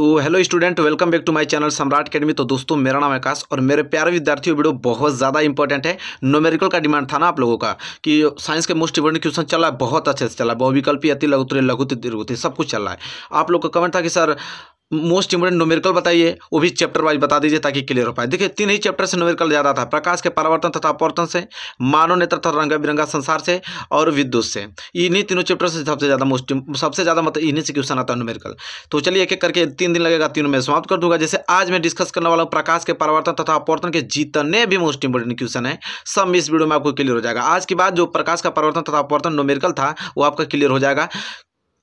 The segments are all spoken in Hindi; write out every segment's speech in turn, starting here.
तो hello student welcome back to my channel Samrat academy तो दोस्तों मेरा नाम आकाश और मेरे प्यारे विद्यार्थियों वीडियो बहुत ज़्यादा इंपॉर्टेंट है नोमेरिकल का डिमांड था ना आप लोगों का कि साइंस के मोस्ट इंपॉर्टेंट क्वेश्चन चला है बहुत अच्छे से चला है बहुविकल्पी अति लघुतरी लघुति दीर्घुति सब कुछ चल रहा है आप लोग का कमेंट था कि सर मोस्ट इंपोर्टेंट नोमेरिकल बताइए वो भी चैप्टर वाइज बता दीजिए ताकि क्लियर हो पाए देखिए तीन ही चैप्टर से नोमेरिकल ज्यादा था प्रकाश के परावर्तन तथा अपवर्तन से मानव नेत्र तथा रंग बिरंगा संसार से और विद्युत से इन्हीं तीनों चैप्टर से सबसे ज़्यादा मोस्ट सबसे ज़्यादा मतलब इन्हीं से क्वेश्चन आता है नोमेरिकल तो चलिए एक एक करके तीन दिन लगेगा तीनों में समाप्त कर दूंगा जैसे आज मैं डिस्कस करने वाला हूँ प्रकाश के परावर्तन तथा अपवर्तन के जितने भी मोस्ट इंपोर्टेंट क्वेश्चन है सब इस वीडियो में आपको क्लियर हो जाएगा आज के बाद जो प्रकाश का परिवर्तन तथा अपवर्तन नोमेरिकल था वो आपका क्लियर हो जाएगा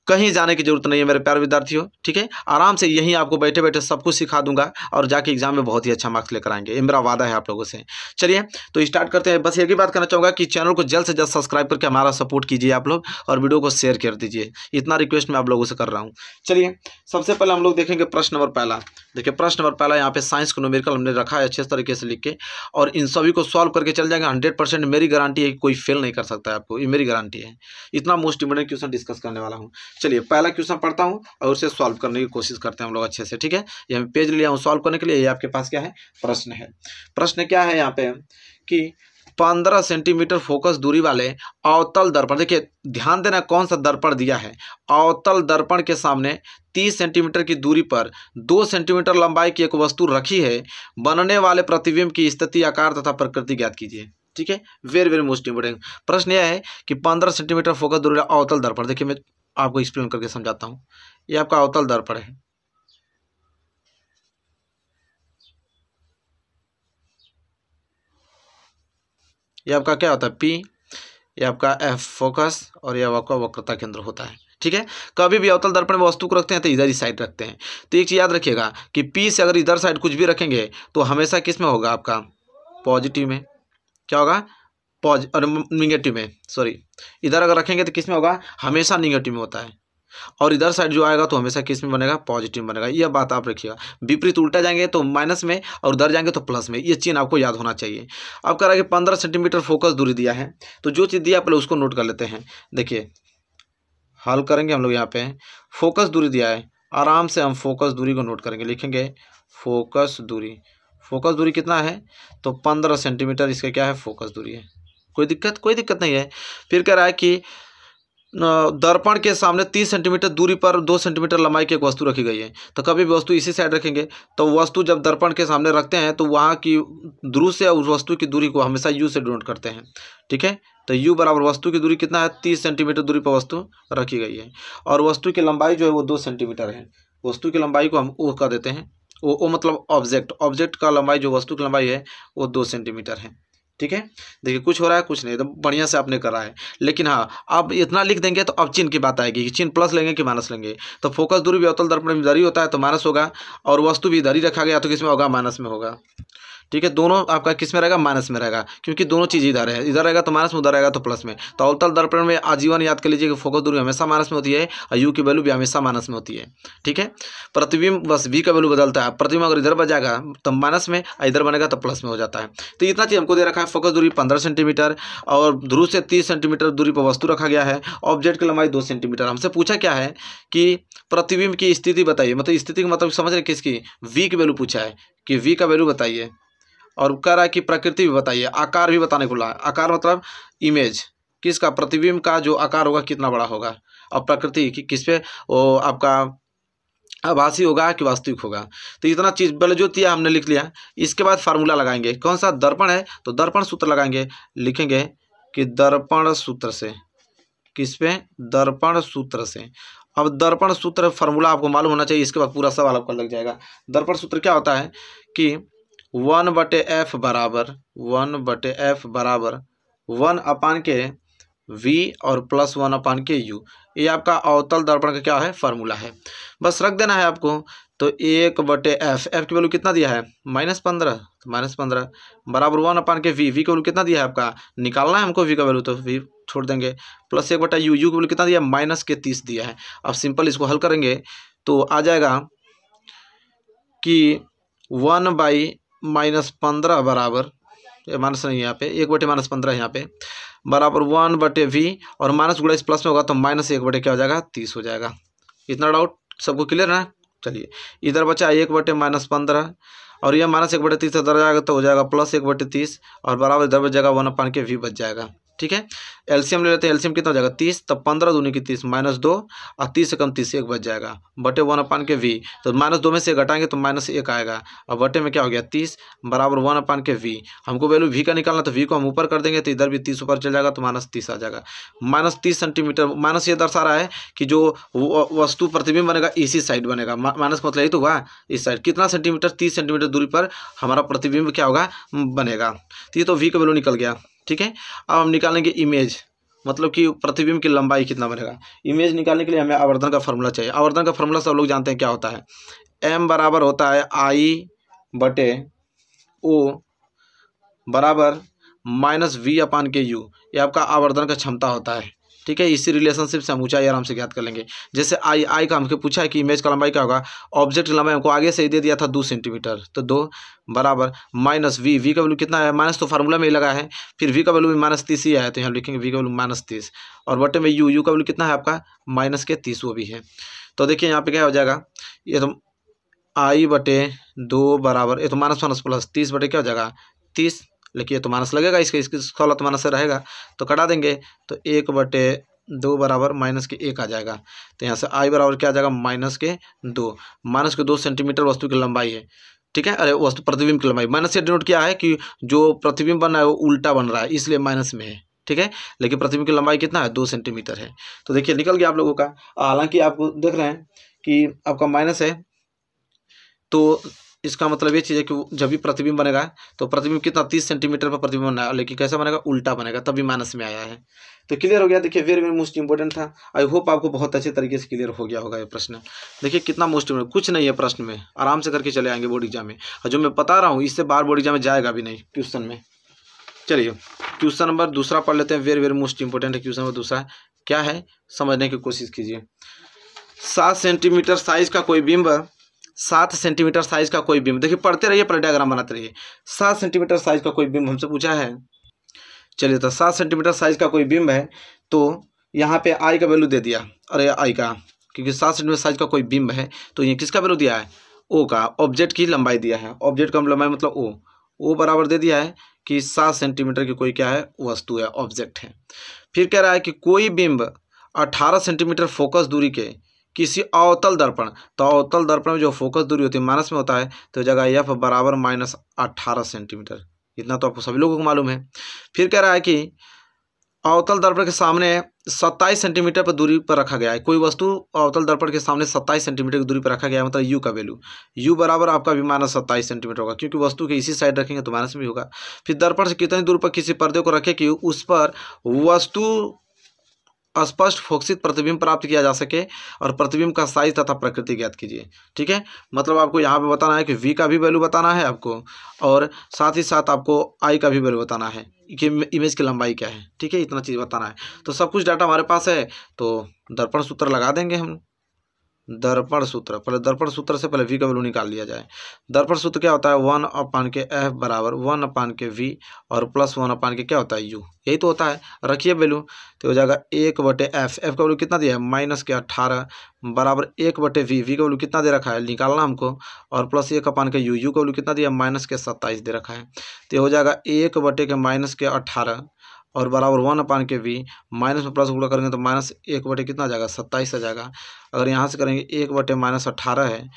कहीं जाने की जरूरत नहीं है मेरे प्यार विद्यार्थियों ठीक है आराम से यहीं आपको बैठे बैठे सब कुछ सिखा दूंगा और जाके एग्जाम में बहुत ही अच्छा मार्क्स लेकर आएंगे ये मेरा वादा है आप लोगों से चलिए तो स्टार्ट करते हैं बस एक ही बात करना चाहूँगा कि चैनल को जल्द से जल्द सब्सक्राइब करके हमारा सपोर्ट कीजिए आप लोग और वीडियो को शेयर कर दीजिए इतना रिक्वेस्ट मैं आप लोगों से कर रहा हूँ चलिए सबसे पहले हम लोग देखेंगे प्रश्न नंबर पहला देखिए प्रश्न नंबर पहला यहाँ पे साइंस को न्यूमेरिकल हमने रखा है अच्छे तरीके से लिख के और इन सभी को सॉल्व करके चल जाएंगे हंड्रेड परसेंट मेरी गारंटी है कि कोई फेल नहीं कर सकता है आपको ये मेरी गारंटी है इतना मोस्ट इम्पोर्टेंट क्वेश्चन डिस्कस करने वाला हूँ चलिए पहला क्वेश्चन पढ़ता हूँ और उसे सॉल्व करने की कोशिश करते हैं हम लोग अच्छे से ठीक है ये पेज लिया हूँ सॉल्व करने के लिए ये आपके पास क्या है प्रश्न है प्रश्न क्या है यहाँ पे कि पंद्रह सेंटीमीटर फोकस दूरी वाले अवतल दर्पण देखिए ध्यान देना कौन सा दर्पण दिया है अवतल दर्पण के सामने तीस सेंटीमीटर की दूरी पर दो सेंटीमीटर लंबाई की एक वस्तु रखी है बनने वाले प्रतिबिंब की स्थिति आकार तथा प्रकृति ज्ञात कीजिए ठीक है वेरी वेरी मोस्ट इंपोर्टेंट प्रश्न यह है कि पंद्रह सेंटीमीटर फोकस दूरी अवतल दर्पण देखिए मैं आपको एक्सप्लेन करके समझाता हूँ ये आपका अवतल दर्पण है ये आपका क्या होता है पी ये आपका एफ फोकस और यह आपका वक्रता केंद्र होता है ठीक है कभी तो भी अवतल दर्पण में वस्तु को रखते हैं तो इधर ही साइड रखते हैं तो एक चीज़ याद रखिएगा कि पी से अगर इधर साइड कुछ भी रखेंगे तो हमेशा किस में होगा आपका पॉजिटिव में क्या होगा पॉज और निगेटिव में सॉरी इधर अगर रखेंगे तो किस में होगा हमेशा निगेटिव में होता है और इधर साइड जो आएगा तो हमेशा किस में बनेगा पॉजिटिव बनेगा यह बात आप रखिएगा विपरीत उल्टा जाएंगे तो माइनस में और उधर जाएंगे तो प्लस में यह चीन आपको याद होना चाहिए अब कह रहा है कि पंद्रह सेंटीमीटर फोकस दूरी दिया है तो जो चीज़ दिया पहले उसको नोट कर लेते हैं देखिए हल करेंगे हम लोग यहाँ पे फोकस दूरी दिया है आराम से हम फोकस दूरी को नोट करेंगे लिखेंगे फोकस दूरी फोकस दूरी कितना है तो पंद्रह सेंटीमीटर इसका क्या है फोकस दूरी है कोई दिक्कत कोई दिक्कत नहीं है फिर कह रहा है कि दर्पण के सामने तीस सेंटीमीटर दूरी पर दो सेंटीमीटर लंबाई की एक वस्तु रखी गई है तो कभी भी वस्तु इसी साइड रखेंगे तो वस्तु जब दर्पण के सामने रखते हैं तो वहाँ की ध्रुव से उस वस्तु की दूरी को हमेशा यू से डिनोट करते हैं ठीक है तो यू बराबर वस्तु की दूरी कितना है तीस सेंटीमीटर दूरी पर वस्तु रखी गई है और वस्तु की लंबाई जो है वो दो सेंटीमीटर है वस्तु की लंबाई को हम ओ कर देते हैं वो मतलब ऑब्जेक्ट ऑब्जेक्ट का लंबाई जो वस्तु की लंबाई है वो दो सेंटीमीटर है ठीक है देखिए कुछ हो रहा है कुछ नहीं एकदम तो बढ़िया से आपने करा है लेकिन हाँ अब इतना लिख देंगे तो अब चिन्ह की बात आएगी कि चिन्ह प्लस लेंगे कि माइनस लेंगे तो फोकस दूरी भी अवतल दर्पण में दरी होता है तो माइनस होगा और वस्तु भी दरी रखा गया तो किसमें होगा माइनस में होगा ठीक है दोनों आपका किस में रहेगा माइनस में रहेगा क्योंकि दोनों चीज़ इधर है इधर रहेगा तो माइनस में उधर रहेगा तो प्लस में तो अवतल दर्पण में आजीवन याद कर लीजिए कि फोकस दूरी हमेशा माइनस में होती है और यू की वैल्यू भी हमेशा माइनस में होती है ठीक है प्रतिबिंब बस वी का वैल्यू बदलता है प्रतिबिंब अगर इधर बच जाएगा तो माइनस में और इधर बनेगा तो प्लस में हो जाता है तो इतना चीज़ हमको दे रखा है फोकस दूरी पंद्रह सेंटीमीटर और ध्रुव से तीस सेंटीमीटर दूरी पर वस्तु रखा गया है ऑब्जेक्ट की लंबाई दो सेंटीमीटर हमसे पूछा क्या है कि प्रतिबिंब की स्थिति बताइए मतलब स्थिति का मतलब समझ रहे किसकी वी की वैल्यू पूछा है कि वी का वैल्यू बताइए और कह रहा है कि प्रकृति भी बताइए आकार भी बताने को ला आकार मतलब इमेज किसका प्रतिबिंब का जो आकार होगा कितना बड़ा होगा और प्रकृति कि किस पे वो आपका आभासी होगा कि वास्तविक होगा तो इतना चीज बल जो दिया हमने लिख लिया इसके बाद फार्मूला लगाएंगे कौन सा दर्पण है तो दर्पण सूत्र लगाएंगे लिखेंगे कि दर्पण सूत्र से किस पे दर्पण सूत्र से अब दर्पण सूत्र फार्मूला आपको मालूम होना चाहिए इसके बाद पूरा सवाल आपका लग जाएगा दर्पण सूत्र क्या होता है कि वन बटे एफ बराबर वन बटे एफ बराबर वन अपान के वी और प्लस वन अपान के यू ये आपका अवतल दर्पण का क्या है फार्मूला है बस रख देना है आपको तो एक बटे एफ एफ की वैल्यू कितना दिया है माइनस पंद्रह तो माइनस पंद्रह बराबर वन अपान के वी वी का वैल्यू कितना दिया है आपका निकालना है हमको वी का वैल्यू तो वी छोड़ देंगे प्लस एक बटा यू यू की वैल्यू कितना दिया माइनस के तीस दिया है अब सिंपल इसको हल करेंगे तो आ जाएगा कि वन बाई माइनस पंद्रह बराबर माइनस नहीं यहाँ पे एक बटे माइनस पंद्रह यहाँ पे बराबर वन बटे वी और माइनस गुड़ा इस प्लस में होगा तो माइनस एक बटे क्या हो जाएगा तीस हो जाएगा इतना डाउट सबको क्लियर है चलिए इधर बचा एक बटे माइनस पंद्रह और यह माइनस एक बटे तीस इधर जाएगा तो हो जाएगा प्लस एक बटे तीस और बराबर इधर बच जाएगा वन अपान के वी बच जाएगा ठीक है एलसीएम ले लेते हैं एलसीएम कितना हो जाएगा तीस तब पंद्रह दूनी की तीस माइनस दो और तीस से कम तीस एक बच जाएगा बटे वन अपान के वी तो माइनस दो में से घटाएंगे तो माइनस एक आएगा और बटे में क्या हो गया तीस बराबर वन अपान के वी हमको वैल्यू वी का निकालना तो वी को हम ऊपर कर देंगे तो इधर भी तीस ऊपर चल जाएगा तो माइनस तीस आ जाएगा माइनस तीस सेंटीमीटर माइनस ये दर्शा रहा है कि जो वस्तु प्रतिबिंब बनेगा इसी साइड बनेगा माइनस मतलब यही तो हुआ इस साइड कितना सेंटीमीटर तीस सेंटीमीटर दूरी पर हमारा प्रतिबिंब क्या होगा बनेगा तो ये तो वी का वैल्यू निकल गया ठीक है अब हम निकालेंगे इमेज मतलब कि प्रतिबिंब की लंबाई कितना बनेगा इमेज निकालने के लिए हमें आवर्धन का फॉर्मूला चाहिए आवर्धन का फॉर्मूला सब लोग जानते हैं क्या होता है एम बराबर होता है आई बटे ओ बराबर माइनस वी अपान के यू ये आपका आवर्धन का क्षमता होता है ठीक है इसी रिलेशनशिप से हम ऊंचाई आराम से ज्ञात कर लेंगे जैसे आई आई का हमको पूछा है कि इमेज का लंबाई क्या होगा ऑब्जेक्ट की लंबाई हमको आगे से ही दे दिया था दो सेंटीमीटर तो दो बराबर माइनस वी वी का वैल्यू कितना है माइनस तो फार्मूला में ही लगा है फिर वी का वैल्यू भी माइनस तीस ही आया तो यहाँ लिखेंगे वी का वैल्यू माइनस तीस और बटे में यू यू का वैल्यू कितना है आपका माइनस के तीस वो भी है तो देखिए यहाँ पे क्या हो जाएगा ये तो आई बटे दो बराबर ये तो माइनस माइनस प्लस तीस बटे क्या हो जाएगा तीस लेकिन ये तो माइनस लगेगा इसके इसकी सोलह तो माइनस रहेगा तो कटा देंगे तो एक बटे दो बराबर माइनस के एक आ जाएगा तो यहाँ से आई बराबर क्या आ जाएगा माइनस के दो माइनस के दो सेंटीमीटर वस्तु की लंबाई है ठीक है अरे वस्तु प्रतिबिंब की लंबाई माइनस से डिनोट क्या है कि जो प्रतिबिंब बन रहा है वो उल्टा बन रहा है इसलिए माइनस में है ठीक है लेकिन प्रतिबिंब की लंबाई कितना है दो सेंटीमीटर है तो देखिए निकल गया आप लोगों का हालांकि आप देख रहे हैं कि आपका माइनस है तो इसका मतलब ये चीज़ है कि जब भी प्रतिबिंब बनेगा तो प्रतिबिंब कितना तीस सेंटीमीटर पर प्रतिबिंब बनाएगा लेकिन कैसा बनेगा उल्टा बनेगा तभी मानस में आया है तो क्लियर हो गया देखिए वेरी वेरी मोस्ट इंपॉर्टेंट था आई होप आपको बहुत अच्छे तरीके से क्लियर हो गया होगा ये प्रश्न देखिए कितना मोस्ट इंपॉर्टेंट कुछ नहीं है प्रश्न में आराम से करके चले आएंगे बोर्ड एग्जाम में और जो मैं बता रहा हूँ इससे बार बोर्ड एग्जाम में जाएगा भी नहीं क्वेश्चन में चलिए क्वेश्चन नंबर दूसरा पढ़ लेते हैं वेरी वेरी मोस्ट इंपॉर्टेंट है क्वेश्चन नंबर दूसरा क्या है समझने की कोशिश कीजिए सात सेंटीमीटर साइज का कोई बिंब सात सेंटीमीटर साइज का कोई बिंब देखिए पढ़ते रहिए पर डायग्राम बनाते रहिए सात सेंटीमीटर साइज का कोई बिंब हमसे पूछा है चलिए तो सात सेंटीमीटर साइज का कोई बिंब है तो यहाँ पे आई का वैल्यू दे दिया अरे आई का क्योंकि सात सेंटीमीटर साइज का कोई बिंब है तो ये किसका वैल्यू दिया है ओ का ऑब्जेक्ट की लंबाई दिया है ऑब्जेक्ट का लंबाई मतलब ओ ओ बराबर दे दिया है कि सात सेंटीमीटर की कोई क्या है वस्तु है ऑब्जेक्ट है फिर कह रहा है कि कोई बिंब अठारह सेंटीमीटर फोकस दूरी के किसी अवतल दर्पण तो अवतल दर्पण में जो फोकस दूरी होती है माइनस में होता है तो जगह एफ बराबर माइनस अट्ठारह सेंटीमीटर इतना तो आपको सभी लोगों को मालूम है फिर कह रहा है कि अवतल दर्पण के सामने सत्ताईस सेंटीमीटर पर दूरी पर रखा गया है कोई वस्तु अवतल दर्पण के सामने सत्ताईस सेंटीमीटर की दूरी पर रखा गया है मतलब यू का वैल्यू यू बराबर आपका भी माइनस सत्ताईस सेंटीमीटर होगा क्योंकि वस्तु के इसी साइड रखेंगे तो माइनस भी होगा फिर दर्पण से कितनी दूर पर किसी पर्दे को रखे कि उस पर वस्तु स्पष्ट फोक्सित प्रतिबिंब प्राप्त किया जा सके और प्रतिबिंब का साइज तथा प्रकृति ज्ञात कीजिए ठीक है मतलब आपको यहाँ पे बताना है कि वी का भी वैल्यू बताना है आपको और साथ ही साथ आपको आई का भी वैल्यू बताना है कि इमेज की लंबाई क्या है ठीक है इतना चीज़ बताना है तो सब कुछ डाटा हमारे पास है तो दर्पण सूत्र लगा देंगे हम दर्पण सूत्र पहले दर्पण सूत्र से पहले वी का वैल्यू निकाल लिया जाए दर्पण सूत्र क्या होता है वन अपान के एफ बराबर वन अपान के वी और प्लस वन अपान के क्या होता है यू यही तो होता है रखिए वैल्यू तो हो जाएगा एक बटे एफ एफ का वैल्यू कितना दिया है माइनस के अट्ठारह बराबर एक बटे वी वी का वैल्यू कितना दे रखा है निकालना हमको और प्लस एक अपान के यू यू का वैल्यू कितना दिया माइनस के सत्ताईस दे रखा है तो हो जाएगा एक बटे के माइनस के अट्ठारह और बराबर वन अपान के वी माइनस में प्लस गुड़ा करेंगे तो माइनस एक बटे कितना आ जाएगा सत्ताईस आ जाएगा अगर यहाँ से करेंगे एक बटे माइनस अट्ठारह है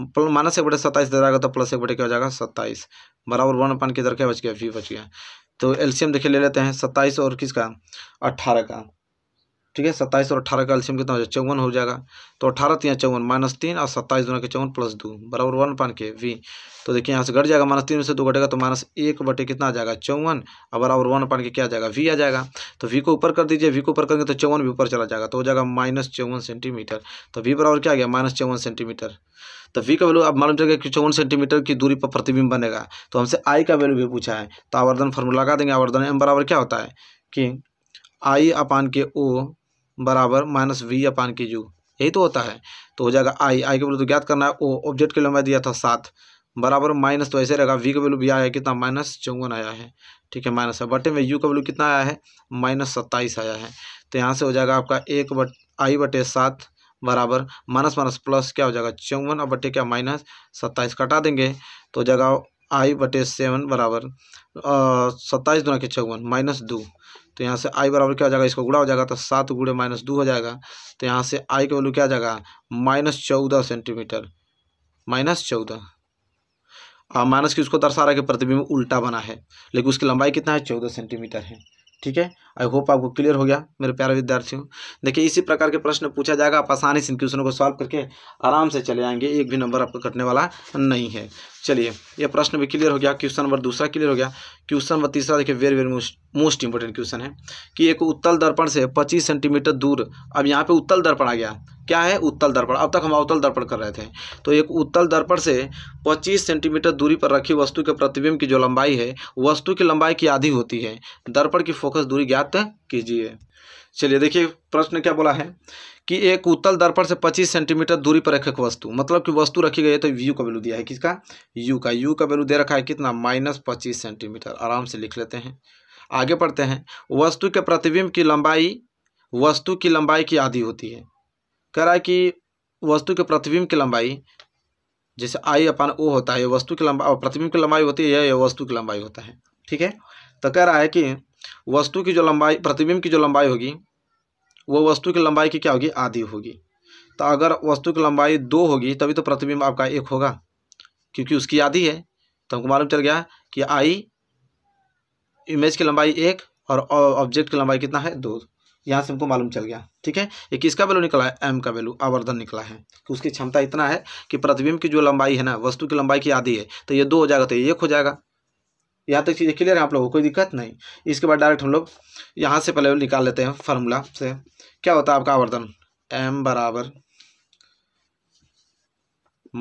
प्लस माइनस एक बटे सत्ताईस दे जाएगा तो प्लस एक बटे क्या हो जाएगा सत्ताईस बराबर वन अपान इधर क्या बच गया वी बच गया तो एलसीएम देखिए ले लेते हैं सत्ताईस और किसका अट्ठारह का ठीक है सत्ताईस और अट्ठारह का एल्शियम कितना हो जाएगा चौवन हो जाएगा तो अट्ठारह तीन चौवन माइनस तीन और सत्ताईस दोनों के चौवन प्लस दो बराबर वन पान के वी तो देखिए यहाँ से घट जाएगा माइनस तीन में से दो घटेगा तो माइनस एक बटे कितना आ जाएगा चौवन और बराबर वन पान के क्या आ जाएगा वी आ जाएगा तो वी को ऊपर कर दीजिए वी को ऊपर करेंगे तो चौवन भी ऊपर चला जाएगा तो हो जाएगा माइनस चौवन सेंटीमीटर तो वी बराबर क्या आ गया माइनस चौवन सेंटीमीटर तो वी का वैल्यू अब मालूम चलेगा कि चौवन सेंटीमीटर की दूरी पर प्रतिबिंब बनेगा तो हमसे आई का वैल्यू भी पूछा है तो आवर्धन फॉर्मूला लगा देंगे आवर्धन एम बराबर क्या होता है कि आई अपान के ओ बराबर माइनस वी अपान के यू यही तो होता है तो हो जाएगा आई आई के बोलो तो ज्ञात करना है ओ ऑब्जेक्ट के लिए मैं दिया था सात बराबर माइनस तो ऐसे रहेगा वी का वैल्यू भी आया है कितना माइनस चौवन आया है ठीक है माइनस है बटे में यू का वैल्यू कितना आया है माइनस सत्ताईस आया है तो यहाँ से हो जाएगा आपका एक बट आई बटे सात बराबर माइनस माइनस प्लस क्या हो जाएगा चौवन और बटे क्या माइनस सत्ताईस कटा देंगे तो हो जाएगा आई बटे सेवन बराबर सत्ताईस दो के चौवन माइनस दो तो यहाँ से आई बराबर क्या हो जाएगा इसका गुड़ा हो जाएगा तो सात गुड़े माइनस दो हो जाएगा तो यहाँ से आई का वैल्यू क्या आ जाएगा माइनस चौदह सेंटीमीटर माइनस चौदह माइनस की उसको दर्शा रहा है कि प्रतिबिंब उल्टा बना है लेकिन उसकी लंबाई कितना है चौदह सेंटीमीटर है ठीक है आई होप आपको क्लियर हो गया मेरे प्यारे विद्यार्थियों देखिए इसी प्रकार के प्रश्न पूछा जाएगा आप आसानी से इन क्वेश्चनों को सॉल्व करके आराम से चले आएंगे एक भी नंबर आपको कटने वाला नहीं है चलिए यह प्रश्न भी क्लियर हो गया क्वेश्चन नंबर दूसरा क्लियर हो गया क्वेश्चन नंबर तीसरा देखिए very very most important question है कि एक उत्तल दर्पण से पच्चीस सेंटीमीटर दूर अब यहाँ पे उत्तल दर्पण आ गया क्या है उत्तल दर्पण अब तक हम अवतल दर्पण कर रहे थे तो एक उत्तल दर्पण से 25 सेंटीमीटर दूरी पर रखी वस्तु के प्रतिबिंब की जो लंबाई है वस्तु की लंबाई की आधी होती है दर्पण की फोकस दूरी ज्ञात कीजिए चलिए देखिए प्रश्न क्या बोला है कि एक उत्तल दर्पण से 25 सेंटीमीटर दूरी पर रखे वस्तु मतलब कि वस्तु रखी गई है तो यू का वैल्यू दिया है किसका यू का यू का वैल्यू दे रखा है कितना माइनस पच्चीस सेंटीमीटर आराम से लिख लेते हैं आगे पढ़ते हैं वस्तु के प्रतिबिंब की लंबाई वस्तु की लंबाई की आधी होती है कह रहा है कि वस्तु के प्रतिबिंब की लंबाई जैसे आई अपन ओ होता है वस्तु की लंबाई प्रतिबिंब की लंबाई होती है या वस्तु की लंबाई होता है ठीक है तो कह रहा है कि वस्तु की जो लंबाई प्रतिबिंब की जो लंबाई होगी वो वस्तु की लंबाई की क्या होगी आधी होगी तो अगर वस्तु की लंबाई दो होगी तभी तो प्रतिबिंब आपका एक होगा क्योंकि उसकी आधी है तो हमको मालूम चल गया कि आई इमेज की लंबाई एक और ऑब्जेक्ट की लंबाई कितना है दो यहाँ से हमको मालूम चल गया ठीक है ये किसका वैल्यू निकला है एम का वैल्यू आवर्धन निकला है कि तो उसकी क्षमता इतना है कि प्रतिबिंब की जो लंबाई है ना वस्तु की लंबाई की आधी है तो ये दो हो जाएगा तो ये एक हो जाएगा यहाँ तक चीज़ें क्लियर है आप लोगों को कोई दिक्कत नहीं इसके बाद डायरेक्ट हम लोग यहाँ से पहले निकाल लेते हैं फार्मूला से क्या होता है आपका आवर्धन एम बराबर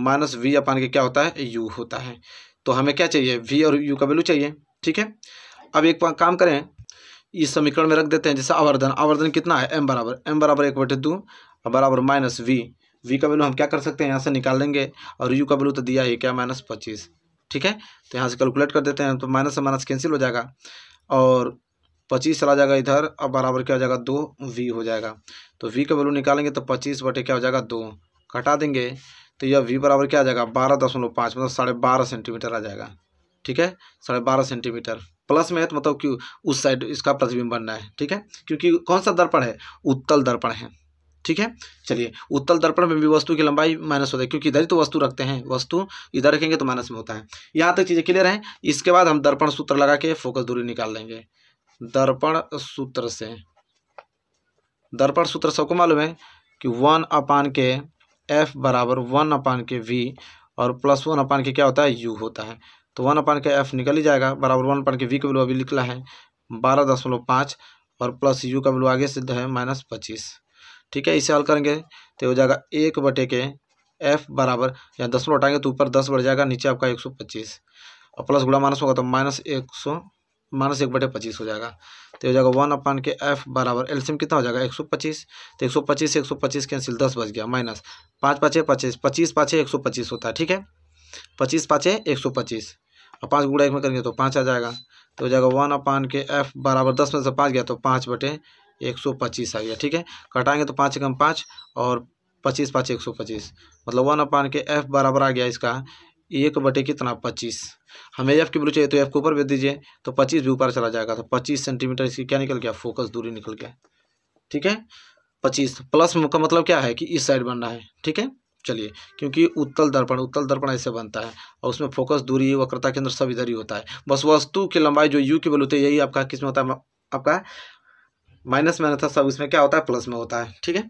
माइनस वी अपान के क्या होता है यू होता है तो हमें क्या चाहिए वी और यू का वैल्यू चाहिए ठीक है अब एक काम करें इस समीकरण में रख देते हैं जैसे आवर्धन आवर्धन कितना है एम बराबर एम बराबर एक बटे दो बराबर माइनस वी वी का वैल्यू हम क्या कर सकते हैं यहाँ से निकाल लेंगे और यू का वैल्यू तो दिया ही क्या माइनस पच्चीस ठीक है तो यहाँ से कैलकुलेट कर देते हैं तो माइनस से माइनस कैंसिल हो जाएगा और पच्चीस चला जाएगा इधर अब बराबर क्या हो जाएगा दो वी हो जाएगा तो वी का वैल्यू निकालेंगे तो पच्चीस बटे क्या हो जाएगा दो घटा देंगे तो यह वी बराबर क्या आ जाएगा बारह दशमलव पाँच मतलब साढ़े बारह सेंटीमीटर आ जाएगा ठीक है साढ़े बारह सेंटीमीटर प्लस में है तो मतलब कि उस साइड इसका प्रतिबिंब बनना है ठीक है क्योंकि कौन सा दर्पण है उत्तल दर्पण है ठीक है चलिए उत्तल दर्पण में भी वस्तु की लंबाई माइनस होता है क्योंकि इधर ही तो वस्तु रखते हैं वस्तु इधर रखेंगे तो माइनस में होता है यहाँ तक चीज़ें क्लियर हैं इसके बाद हम दर्पण सूत्र लगा के फोकस दूरी निकाल लेंगे दर्पण सूत्र से दर्पण सूत्र सबको मालूम है कि वन अपान के एफ बराबर वन अपान के वी और प्लस वन अपान के क्या होता है यू होता है तो वन अपान के एफ निकल ही जाएगा बराबर वन अपान के वी का वैल्यू अभी निकला है बारह दशमलव पाँच और प्लस यू का वैल्यू आगे सिद्ध है माइनस पच्चीस ठीक है इसे हल करेंगे तो हो जाएगा एक बटे के एफ बराबर या दस में हटाएंगे तो ऊपर दस बढ़ जाएगा नीचे आपका एक सौ पच्चीस और प्लस गुड़ा माइनस होगा तो माइनस एक सौ माइनस एक बटे पच्चीस हो जाएगा तो हो जाएगा वन अपान के एफ बराबर एल्सियम कितना हो जाएगा एक सौ पच्चीस तो एक सौ पच्चीस से एक सौ पच्चीस कैंसिल दस बच गया माइनस पाँच पाँचे पच्चीस पच्चीस पाँचे एक सौ पच्चीस होता है ठीक है पच्चीस पाँचे एक सौ पच्चीस और पाँच गुड़ा एक में करेंगे तो पाँच आ जाएगा तो हो जाएगा वन अपान के एफ बराबर दस में से पाँच गया तो पाँच बटे एक सौ पच्चीस आ गया ठीक है कटाएंगे तो पाँच एकम पाँच और पच्चीस पाँच एक सौ पच्चीस मतलब वन अपान के एफ बराबर आ गया इसका एक बटे कितना पच्चीस हमें एफ की वैल्यू चाहिए तो एफ को ऊपर भेज दीजिए तो पच्चीस भी ऊपर चला जाएगा तो पच्चीस सेंटीमीटर इसकी क्या निकल गया फोकस दूरी निकल गया ठीक है पच्चीस प्लस का मतलब क्या है कि इस साइड बनना है ठीक है चलिए क्योंकि उत्तल दर्पण उत्तल दर्पण ऐसे बनता है और उसमें फोकस दूरी वक्रता के अंदर सब इधर ही होता है बस वस्तु की लंबाई जो यू की वैल्यू होती है यही आपका किसमें होता है आपका माइनस में था सब इसमें क्या होता है प्लस में होता है ठीक है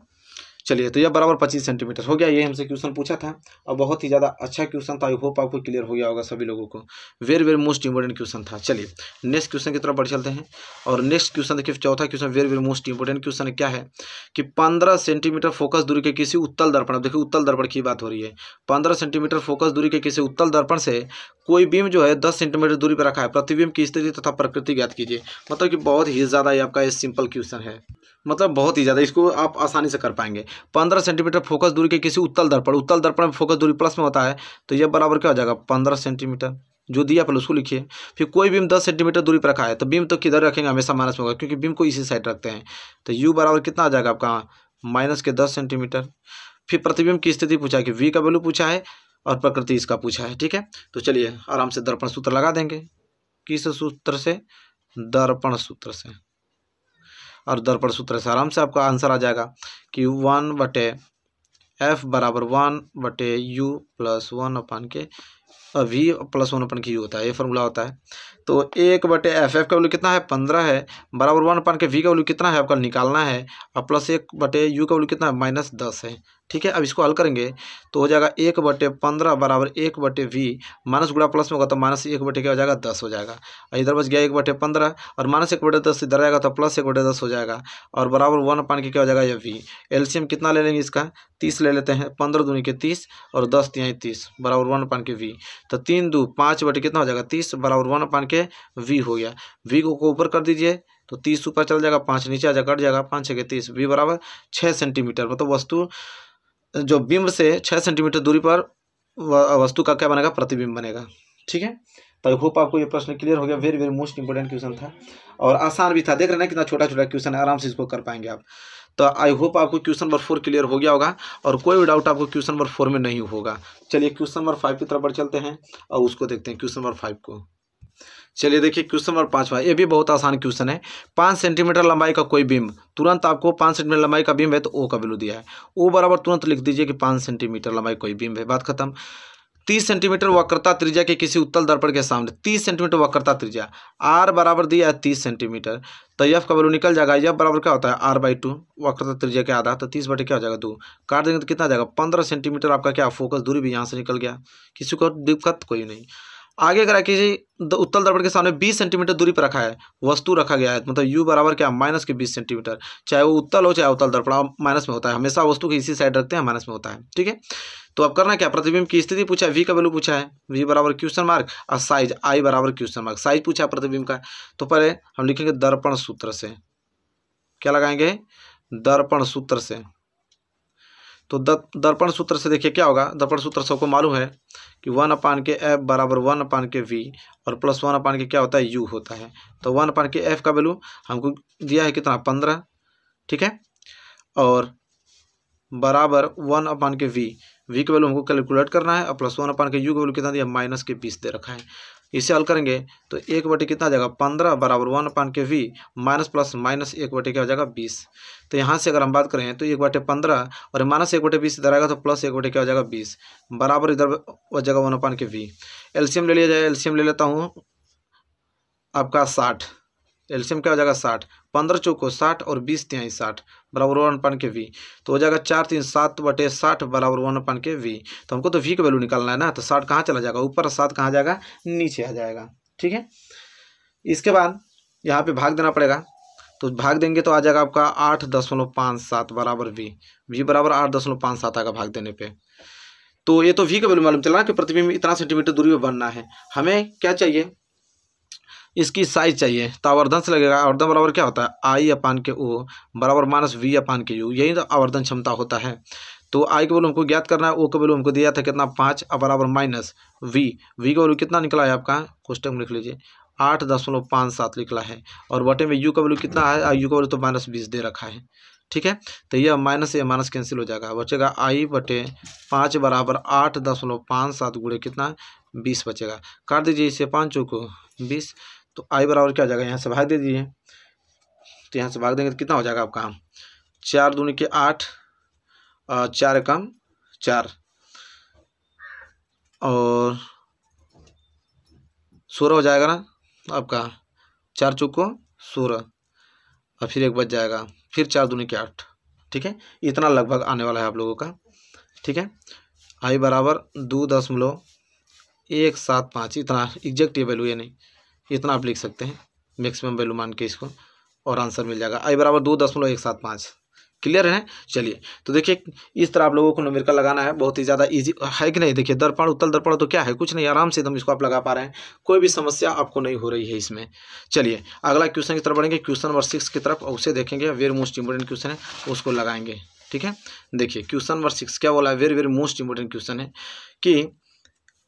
चलिए तो यह बराबर पच्चीस सेंटीमीटर हो गया ये हमसे क्वेश्चन पूछा था और बहुत ही ज़्यादा अच्छा क्वेश्चन था आई होप आपको क्लियर हो गया होगा सभी लोगों को very very most important question था चलिए नेक्स्ट क्वेश्चन की तरफ बढ़ चलते हैं और नेक्स्ट क्वेश्चन देखिए चौथा question very very most important question क्या है कि पंद्रह सेंटीमीटर फोकस दूरी के किसी उत्तल दर्पण देखिए उत्तल दर्पण की बात हो रही है पंद्रह सेंटीमीटर फोकस दूरी के किसी उत्तल दर्पण से कोई बीम जो है दस सेंटीमीटर दूरी पर रखा है प्रतिबिंब की स्थिति तथा प्रकृति ज्ञात कीजिए मतलब कि बहुत ही ज़्यादा ये आपका ये सिंपल क्वेश्चन है मतलब बहुत ही ज़्यादा इसको आप आसानी से कर पाएंगे पंद्रह सेंटीमीटर फोकस दूरी के किसी उत्तल दर्पण उत्तल दर्पण में फोकस दूरी प्लस में होता है तो यह बराबर क्या हो जाएगा पंद्रह सेंटीमीटर जो दिया पहले उसको लिखिए फिर कोई बीम दस सेंटीमीटर दूरी पर रखा है तो बीम तो किधर रखेंगे हमेशा माइनस में होगा क्योंकि बीम को इसी साइड रखते हैं तो यू बराबर कितना आ जाएगा आपका माइनस के दस सेंटीमीटर फिर प्रतिबिंब की स्थिति पूछा है कि वी का वैल्यू पूछा है और प्रकृति इसका पूछा है ठीक है तो चलिए आराम से दर्पण सूत्र लगा देंगे किस सूत्र से दर्पण सूत्र से और दर्पण सूत्र से आराम से आपका आंसर आ जाएगा कि वन बटे एफ बराबर वन बटे यू प्लस वन अपन के वी प्लस वन अपन के यू होता है ये फॉर्मूला होता है तो एक बटे एफ एफ का वैल्यू कितना है पंद्रह है बराबर वन पान के वी का वैल्यू कितना है आपका निकालना है और प्लस एक बटे यू का वैल्यू कितना है माइनस दस है ठीक है अब इसको हल करेंगे तो हो जाएगा एक बटे पंद्रह बराबर एक बटे वी माइनस गुड़ा प्लस में होगा तो माइनस एक बटे क्या हो जाएगा दस हो जाएगा और इधर बच गया एक बटे पंद्रह और माइनस एक बटे दस इधर आएगा तो प्लस एक बटे दस हो जाएगा और बराबर वन पान के क्या हो जाएगा ये वी एलसीएम कितना ले लेंगे इसका तीस ले लेते हैं पंद्रह दूनी के तीस और दस तीन तीस बराबर वन पान के वी तो तीन दू पाँच बटे कितना हो जाएगा तीस बराबर वन पान के के वी हो गया वी को ऊपर कर दीजिए तो तीस ऊपर चल जाएगा पाँच नीचे आ जाएगा कट जाएगा पाँच छः के तीस वी बराबर छः सेंटीमीटर मतलब वस्तु जो बिंब से छः सेंटीमीटर दूरी पर वस्तु का क्या बनेगा प्रतिबिंब बनेगा ठीक है तो आई होप आपको ये प्रश्न क्लियर हो गया very very most important question था और आसान भी था देख रहे ना कितना छोटा छोटा क्वेश्चन है आराम से इसको कर पाएंगे आप तो आई होप आपको क्वेश्चन नंबर फोर क्लियर हो गया होगा और कोई भी डाउट आपको क्वेश्चन नंबर फोर में नहीं होगा चलिए क्वेश्चन नंबर फाइव की तरफ बढ़ चलते हैं और उसको देखते हैं क्वेश्चन नंबर फाइव को चलिए देखिए क्वेश्चन नंबर पाँचवा ये भी बहुत आसान क्वेश्चन है पाँच सेंटीमीटर लंबाई का कोई बीम तुरंत आपको पाँच सेंटीमीटर लंबाई का बीम है तो ओ का वैल्यू दिया है ओ बराबर तुरंत लिख दीजिए कि पाँच सेंटीमीटर लंबाई कोई बीम है बात खत्म तीस सेंटीमीटर वक्रता त्रिज्या के किसी उत्तल दर्पण के सामने तीस सेंटीमीटर वक्रता त्रिज्या आर बराबर दिया है तीस सेंटीमीटर तो यफ का वैल्यू निकल जाएगा यफ बराबर क्या होता है आर बाई टू वक्रता त्रिज्या के आधा तो तीस बटे क्या हो जाएगा दो काट देंगे तो कितना जाएगा पंद्रह सेंटीमीटर आपका क्या फोकस दूरी भी यहाँ से निकल गया किसी को दिक्कत कोई नहीं आगे अगर कीजिए उत्तल दर्पण के सामने 20 सेंटीमीटर दूरी पर रखा है वस्तु रखा गया है मतलब यू बराबर क्या माइनस के 20 सेंटीमीटर चाहे वो उत्तल हो चाहे उत्तल दर्पण माइनस में होता है हमेशा वस्तु की इसी साइड रखते हैं माइनस में होता है ठीक है तो अब करना क्या प्रतिबिंब की स्थिति पूछा है वी का वैल्यू पूछा है वी बराबर क्वेश्चन मार्क और साइज आई बराबर क्वेश्चन मार्क साइज पूछा है प्रतिबिंब का तो पहले हम लिखेंगे दर्पण सूत्र से क्या लगाएंगे दर्पण सूत्र से तो दर्पण सूत्र से देखिए क्या होगा दर्पण सूत्र सबको मालूम है कि वन अपान के एफ बराबर वन अपान के वी और प्लस वन अपान के क्या होता है यू होता है तो वन अपान के एफ का वैल्यू हमको दिया है कितना पंद्रह ठीक है और बराबर वन अपान के वी वी का वैल्यू हमको कैलकुलेट करना है और प्लस वन अपान के यू का वैल्यू कितना दिया माइनस के बीस दे रखा है इसे हल करेंगे तो एक बटे कितना जाएगा पंद्रह बराबर वन पान के वी माइनस प्लस माइनस एक बटे क्या हो जाएगा बीस तो यहाँ से अगर हम बात करें तो एक बटे पंद्रह और माइनस एक बटे बीस इधर आएगा तो प्लस एक बटे क्या हो जाएगा बीस बराबर इधर हो जाएगा वन पान के वी एल्शियम ले लिया जाए एल्शियम ले लेता हूँ आपका साठ एल्शियम क्या हो जाएगा साठ पंद्रह चौको साठ और बीस तिहाई साठ बराबर वन पान के वी तो हो जाएगा चार तीन सात बटे साठ बराबर वन पान के वी तो हमको तो वी का वैल्यू निकालना है ना तो साठ कहाँ चला जाएगा ऊपर सात कहाँ जाएगा नीचे आ जाएगा ठीक है इसके बाद यहाँ पे भाग देना पड़ेगा तो भाग देंगे तो आ जाएगा आपका आठ दशमलव पाँच सात बराबर वी वी बराबर आठ दशमलव पाँच सात आएगा भाग देने पे तो ये तो वी का वैल्यू मालूम चला कि प्रतिबिंब इतना सेंटीमीटर दूरी पर बनना है हमें क्या चाहिए इसकी साइज चाहिए तो आवर्धन से लगेगा आवर्धन बराबर क्या होता है आई अपान के ओ बराबर माइनस वी अपान के यू यही तो आवर्धन क्षमता होता है तो आई के बोलो हमको ज्ञात करना है ओ के बोलो हमको दिया था कितना पाँच और बराबर माइनस वी वी का बोलो कितना निकला है आपका क्वेश्चन में लिख लीजिए आठ दशमलव पाँच सात निकला है और बटे में यू का बोलो कितना है यू का बोलो तो माइनस बीस दे रखा है ठीक है तो यह माइनस या माइनस कैंसिल हो जाएगा बचेगा आई बटे पाँच बराबर आठ दशमलव पाँच सात गुड़े कितना बीस बचेगा काट दीजिए इसे पाँचों को बीस तो आई बराबर क्या हो जाएगा यहाँ से भाग दे दीजिए तो यहाँ से भाग देंगे तो कितना हो जाएगा आपका चार दूनी के आठ चार कम चार और सोलह हो जाएगा ना आपका चार चुको सोलह और फिर एक बज जाएगा फिर चार दूनी के आठ ठीक है इतना लगभग आने वाला है आप लोगों का ठीक है आई बराबर दो दशमलव एक सात पाँच इतना एग्जैक्ट ये वैल्यू ये नहीं इतना आप लिख सकते हैं मैक्सिमम वैल्यू मान के इसको और आंसर मिल जाएगा आई बराबर दो दशमलव एक सात पाँच क्लियर है चलिए तो देखिए इस तरह आप लोगों को नोमेरिकल लगाना है बहुत ही ज़्यादा इजी है कि नहीं देखिए दर्पण उत्तल दर्पण तो क्या है कुछ नहीं आराम से एकदम इसको आप लगा पा रहे हैं कोई भी समस्या आपको नहीं हो रही है इसमें चलिए अगला क्वेश्चन की तरफ बढ़ेंगे क्वेश्चन नंबर सिक्स की तरफ उसे देखेंगे वेरी मोस्ट इंपॉर्टेंट क्वेश्चन है उसको लगाएंगे ठीक है देखिए क्वेश्चन नंबर सिक्स क्या बोला है very very most important question है कि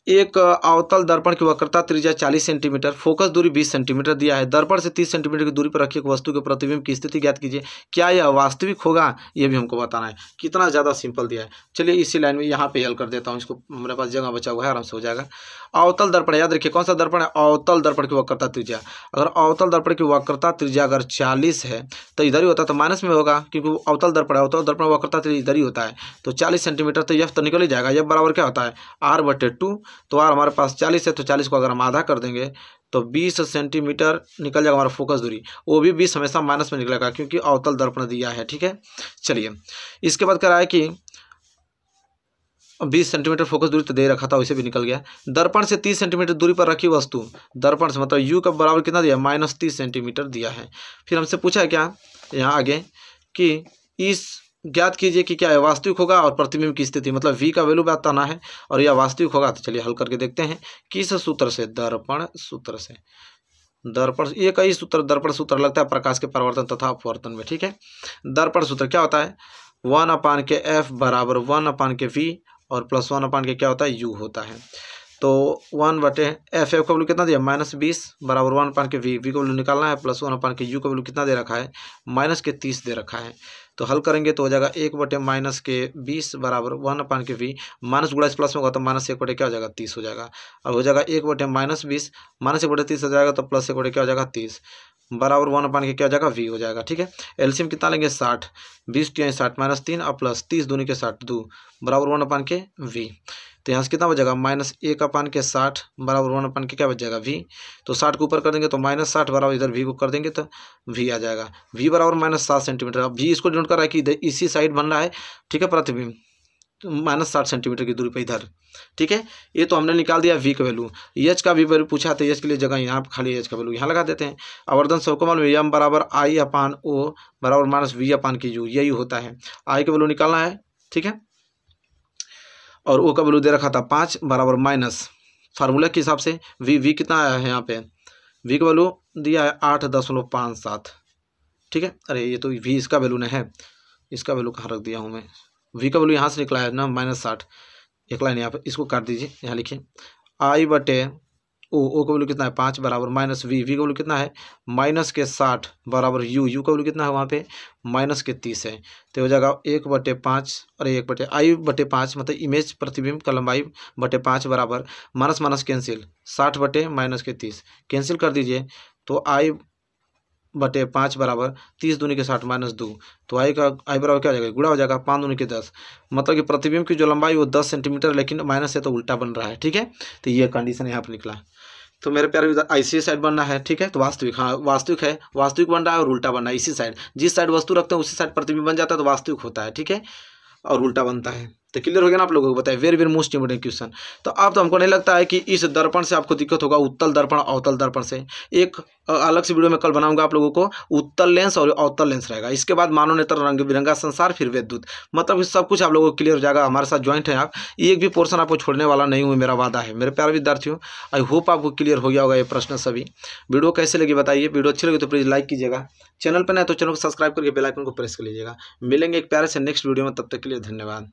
एक अवतल दर्पण की वक्रता त्रिज्या 40 सेंटीमीटर फोकस दूरी 20 सेंटीमीटर दिया है दर्पण से 30 सेंटीमीटर की दूरी पर रखी एक वस्तु के प्रतिबिंब की स्थिति ज्ञात कीजिए क्या यह वास्तविक होगा ये भी हमको बताना है कितना ज़्यादा सिंपल दिया है चलिए इसी लाइन में यहाँ पे हल कर देता हूँ इसको मेरे पास जगह बचा हुआ है आराम से हो जाएगा अवतल दर्पण याद रखिए कौन सा दर्पण है अवतल दर्पण की वक्रता त्रिज्या अगर अवतल दर्पण की वक्रता त्रिज्या अगर चालीस है तो इधर ही होता है तो माइनस में होगा क्योंकि वो अवतल दर्पण है अवतल दर्पण वक्रता त्रिज्या इधर ही होता है तो चालीस सेंटीमीटर तो यफ तो निकल ही जाएगा यफ बराबर क्या होता है आर बटे टू तो आर हमारे पास चालीस है तो चालीस को अगर हम आधा कर देंगे तो 20 सेंटीमीटर निकल जाएगा हमारा फोकस दूरी वो भी 20 हमेशा माइनस में निकलेगा क्योंकि अवतल दर्पण दिया है ठीक है चलिए इसके बाद कह है कि बीस सेंटीमीटर फोकस दूरी तो दे रखा था वैसे भी निकल गया दर्पण से तीस सेंटीमीटर दूरी पर रखी वस्तु दर्पण से मतलब यू का बराबर कितना दिया माइनस तीस सेंटीमीटर दिया है फिर हमसे पूछा है क्या यहाँ आगे कि इस ज्ञात कीजिए कि क्या है वास्तविक होगा और प्रतिबिंब की स्थिति मतलब वी का वैल्यू बताना है और यह वास्तविक होगा तो चलिए हल करके देखते हैं किस सूत्र से दर्पण सूत्र से दर्पण ये कई सूत्र दर्पण सूत्र लगता है प्रकाश के परिवर्तन तथा अपवर्तन में ठीक है दर्पण सूत्र क्या होता है वन अपान के एफ बराबर वन अपान के वी और प्लस वन अपान के क्या होता है यू होता है तो वन बटे एफ एफ का वैल्यू कितना दिया माइनस बीस बराबर वन अपान के वी वी का वैल्यू निकालना है प्लस वन अपान के यू का वैल्यू कितना दे रखा है माइनस के तीस दे रखा है तो हल करेंगे तो हो जाएगा एक बटे माइनस के बीस बराबर वन अपान के वी माइनस गुड़ा इस प्लस में होगा तो माइनस एक बटे क्या हो जाएगा तीस हो जाएगा और हो जाएगा एक बटे माइनस बीस माइनस एक बटे तीस हो जाएगा तो प्लस एक बटे क्या हो जाएगा तीस बराबर वन अपान के क्या हो जाएगा वी हो जाएगा ठीक है एल्सियम कितना लेंगे साठ बीस टी तो साठ माइनस तीन और प्लस तीस दूनी के साठ दो बराबर वन अपान के वी तो यहाँ से कितना जाएगा माइनस एक अपान के साठ बराबर वन अपान के क्या बच जाएगा वी तो साठ को ऊपर कर देंगे तो माइनस साठ बराबर इधर वी को कर देंगे तो वी आ जाएगा वी बराबर माइनस सात सेंटीमीटर अब वी इसको डिनोट कर रहा है कि इसी साइड बन रहा है ठीक है प्रतिबिंब माइनस साठ सेंटीमीटर की दूरी पर इधर ठीक है ये तो हमने निकाल दिया वी का वैल्यू यच का भी वैल्यू पूछा था यच के लिए जगह यहाँ खाली यच का वैल्यू यहाँ लगा देते हैं आवर्धन को में यम बराबर आई अपान ओ बराबर माइनस वी अपान की यू यही होता है आई का वैल्यू निकालना है ठीक है और ओ का वैल्यू दे रखा था पाँच बराबर माइनस फार्मूला के हिसाब से वी वी कितना आया है यहाँ पे वी का वैल्यू दिया है आठ दशमलव पाँच सात ठीक है अरे ये तो वी इसका वैल्यू नहीं है इसका वैल्यू कहाँ रख दिया हूँ मैं वी का वैल्यू यहाँ से निकला है ना माइनस साठ एक लाइन यहाँ पर इसको काट दीजिए यहाँ लिखिए आई बटे ओ ओ का वैल्यू कितना है पाँच बराबर माइनस वी वी का वैल्यू कितना है माइनस के साठ बराबर यू यू का वैल्यू कितना है वहाँ पे माइनस के तीस है तो हो जाएगा एक बटे पाँच और एक बटे आई बटे पाँच मतलब इमेज प्रतिबिंब का लंबाई बटे पाँच बराबर माइनस माइनस कैंसिल साठ बटे माइनस के तीस कैंसिल कर दीजिए तो आई बटे पाँच बराबर तीस दूनी के साठ माइनस दो तो आई का आई बराबर क्या हो जाएगा गुड़ा हो जाएगा पाँच दूनी के दस मतलब कि प्रतिबिंब की जो लंबाई वो दस सेंटीमीटर लेकिन माइनस है तो उल्टा बन रहा है ठीक है तो ये कंडीशन यहाँ पर निकला तो मेरे प्यार आई सी साइड बनना है ठीक है तो वास्तविक हाँ वास्तविक है वास्तविक बन रहा है और उल्टा बनना है इसी साइड जिस साइड वस्तु रखते हैं उसी साइड प्रतिबिंब बन जाता है तो वास्तविक होता है ठीक है और उल्टा बनता है तो क्लियर हो गया ना आप लोगों को बताया very very most important question तो आप तो हमको नहीं लगता है कि इस दर्पण से आपको दिक्कत होगा उत्तल दर्पण अवतल दर्पण से एक अलग से वीडियो में कल बनाऊंगा आप लोगों को उत्तल लेंस और अवतल लेंस रहेगा इसके बाद मानव नेत्र रंग बिरंगा संसार फिर वैद्युत मतलब सब कुछ आप लोगों को क्लियर हो जाएगा हमारे साथ ज्वाइंट है आप एक भी पोर्सन आपको छोड़ने वाला नहीं हुआ मेरा वादा है मेरे प्यार विद्यार्थियों आई होप आपको क्लियर हो गया होगा ये प्रश्न सभी वीडियो कैसे लगी बताइए वीडियो अच्छी लगी तो प्लीज़ लाइक कीजिएगा चैनल पर नए तो चैनल को सब्सक्राइब करके बेलाइकन को प्रेस कर लीजिएगा मिलेंगे एक प्यारे से नेक्स्ट वीडियो में तब तक के लिए धन्यवाद